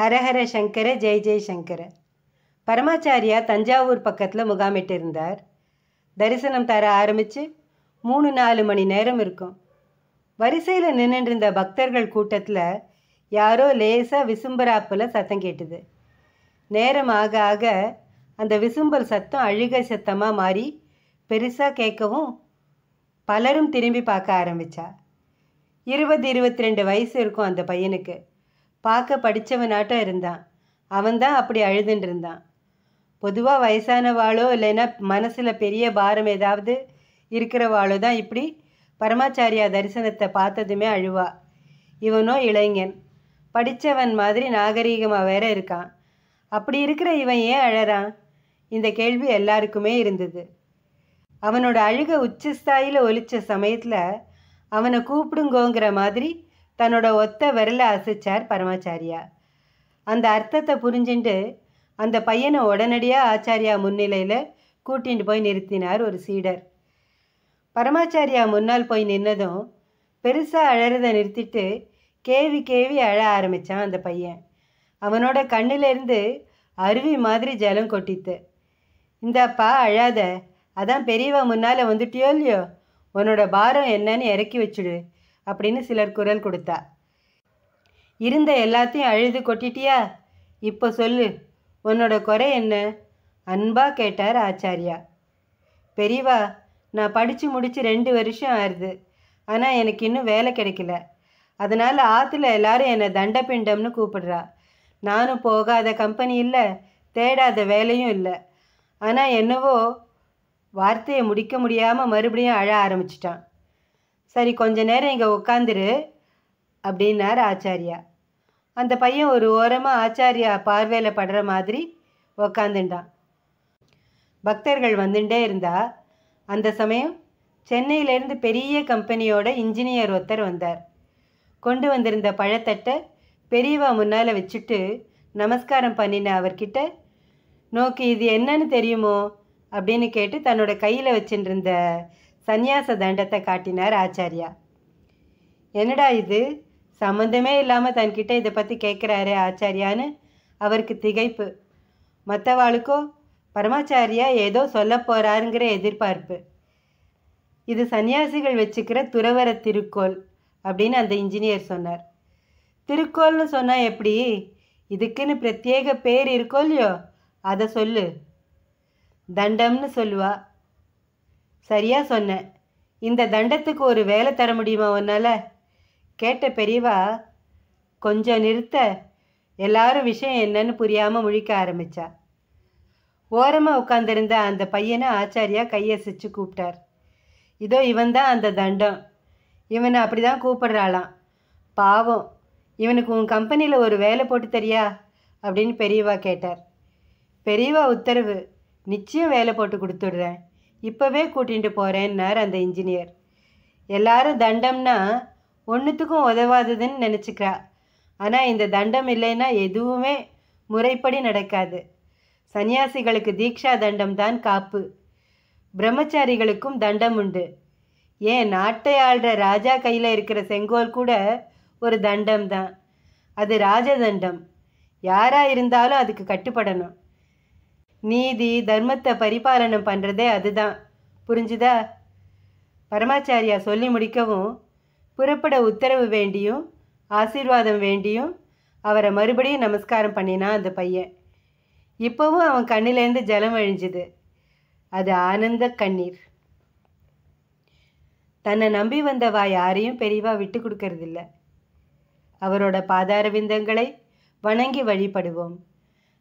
ஹரஹர சங்கர ஜெய் ஜெய் சங்கர பரமாச்சாரியா தஞ்சாவூர் பக்கத்தில் முகாமிட்டிருந்தார் தரிசனம் தர ஆரம்பித்து மூணு நாலு மணி நேரம் இருக்கும் வரிசையில் நின்றுருந்த பக்தர்கள் கூட்டத்தில் யாரோ லேசாக விசும்பராப்பில் சத்தம் கேட்டுது நேரம் ஆக ஆக அந்த விசும்பல் சத்தம் அழுக சத்தமாக மாறி பெருசாக கேட்கவும் பலரும் திரும்பி பார்க்க ஆரம்பித்தா இருபது இருபத்தி ரெண்டு வயசு இருக்கும் அந்த பையனுக்கு பார்க்க படித்தவனாட்டம் இருந்தான் அவன்தான் அப்படி அழுதுன் இருந்தான் பொதுவாக வயசானவாளோ இல்லைன்னா மனசில் பெரிய பாரம் ஏதாவது இருக்கிறவாளோ தான் இப்படி பரமாச்சாரியா தரிசனத்தை பார்த்ததுமே அழுவா இவனோ இளைஞன் படித்தவன் மாதிரி நாகரீகமாக வேற இருக்கான் அப்படி இருக்கிற இவன் ஏன் அழறான் இந்த கேள்வி எல்லாருக்குமே இருந்தது அவனோட அழுக உச்சஸ்தாயில் ஒலிச்ச சமயத்தில் அவனை கூப்பிடுங்கோங்கிற மாதிரி தன்னோட ஒத்த விரல அசைச்சார் பரமாச்சாரியா அந்த அர்த்தத்தை புரிஞ்சுட்டு அந்த பையனை உடனடியாக ஆச்சாரியா முன்னிலையில் கூட்டிகிட்டு போய் நிறுத்தினார் ஒரு சீடர் பரமாச்சாரியா முன்னால் போய் நின்னதும் பெருசாக அழறதை நிறுத்திட்டு கேவி கேவி அழ ஆரம்பித்தான் அந்த பையன் அவனோட கண்ணிலேருந்து அருவி மாதிரி ஜலம் கொட்டித்து இந்தாப்பா அழாத அதான் பெரியவா முன்னால் வந்துட்டியோ இல்லையோ உன்னோட பாரம் என்னன்னு இறக்கி வச்சுடு அப்படின்னு சிலர் குரல் கொடுத்தா இருந்த எல்லாத்தையும் அழுது கொட்டிட்டியா இப்போ சொல்லு உன்னோட குறை என்ன அன்பாக கேட்டார் ஆச்சாரியா பெரியவா நான் படித்து முடித்து ரெண்டு வருஷம் ஆறுது ஆனால் எனக்கு இன்னும் வேலை கிடைக்கல அதனால் ஆற்றுல எல்லாரும் என்னை தண்டபிண்டம்னு கூப்பிடுறா நானும் போகாத கம்பெனி இல்லை தேடாத வேலையும் இல்லை ஆனால் என்னவோ வார்த்தையை முடிக்க முடியாமல் மறுபடியும் அழ ஆரம்பிச்சிட்டான் சரி கொஞ்ச நேரம் இங்கே உட்காந்துரு அப்படின்னார் ஆச்சாரியா அந்த பையன் ஒரு ஓரமாக ஆச்சாரியா பார்வையில் படுற மாதிரி உக்காந்துட்டான் பக்தர்கள் வந்துட்டே இருந்தா அந்த சமயம் சென்னையிலேருந்து பெரிய கம்பெனியோட இன்ஜினியர் ஒருத்தர் வந்தார் கொண்டு வந்திருந்த பழத்தட்டை பெரியவா முன்னால் வச்சுட்டு நமஸ்காரம் பண்ணின அவர்கிட்ட நோக்கி இது என்னன்னு தெரியுமோ அப்படின்னு கேட்டு தன்னோட கையில் வச்சுட்டு இருந்த சந்நியாச தண்டத்தை காட்டினார் ஆச்சாரியா என்னடா இது சம்மந்தமே இல்லாமல் தன்கிட்ட இதை பற்றி கேட்குறாரு ஆச்சாரியான்னு அவருக்கு திகைப்பு மற்றவாளுக்கோ பரமாச்சாரியா ஏதோ சொல்ல போகிறாருங்கிற எதிர்பார்ப்பு இது சன்னியாசிகள் வச்சுக்கிற துறவர திருக்கோள் அப்படின்னு அந்த இன்ஜினியர் சொன்னார் திருக்கோள்னு சொன்னால் எப்படி இதுக்குன்னு பிரத்யேக பேர் இருக்கோ இல்லையோ அதை சொல்லு தண்டம்னு சொல்லுவாள் சரியாக சொன்னேன் இந்த தண்டத்துக்கு ஒரு வேலை தர முடியுமா உன்னால் கேட்ட பெரியவா கொஞ்சம் நிறுத்த எல்லாரும் விஷயம் என்னன்னு புரியாமல் முழிக்க ஆரம்பித்தா ஓரமாக உட்காந்துருந்த அந்த பையனை ஆச்சாரியா கையசிச்சு கூப்பிட்டார் இதோ இவன் தான் அந்த தண்டம் இவனை அப்படி தான் கூப்பிடுறாளாம் பாவம் இவனுக்கு உன் கம்பெனியில் ஒரு வேலை போட்டு தெரியா அப்படின்னு பெரியவா கேட்டார் பெரியவா உத்தரவு நிச்சயம் வேலை போட்டு கொடுத்துடுறேன் இப்போவே கூட்டிகிட்டு போகிறேன்னார் அந்த இன்ஜினியர் எல்லாரும் தண்டம்னா ஒன்றுத்துக்கும் உதவாததுன்னு நினச்சிக்கிறா ஆனால் இந்த தண்டம் இல்லைன்னா எதுவுமே முறைப்படி நடக்காது சன்னியாசிகளுக்கு தீக்ஷா தண்டம் தான் காப்பு பிரம்மச்சாரிகளுக்கும் தண்டம் உண்டு ஏன் நாட்டை ஆள்ற ராஜா கையில் இருக்கிற செங்கோல் கூட ஒரு தண்டம் தான் அது ராஜதண்டம் யாராக இருந்தாலும் அதுக்கு கட்டுப்படணும் நீதி தர்மத்தை பரிபாலனம் பண்ணுறதே அதுதான் புரிஞ்சுதா பரமாச்சாரியா சொல்லி முடிக்கவும் புறப்பட உத்தரவு வேண்டியும் ஆசீர்வாதம் வேண்டியும் அவரை மறுபடியும் நமஸ்காரம் பண்ணினான் அந்த பையன் இப்போவும் அவன் கண்ணிலேருந்து ஜலம் அழிஞ்சுது அது ஆனந்த கண்ணீர் தன்னை நம்பி வந்தவா யாரையும் பெரியவா விட்டு கொடுக்கறதில்ல அவரோட பாதார விந்தங்களை வணங்கி வழிபடுவோம்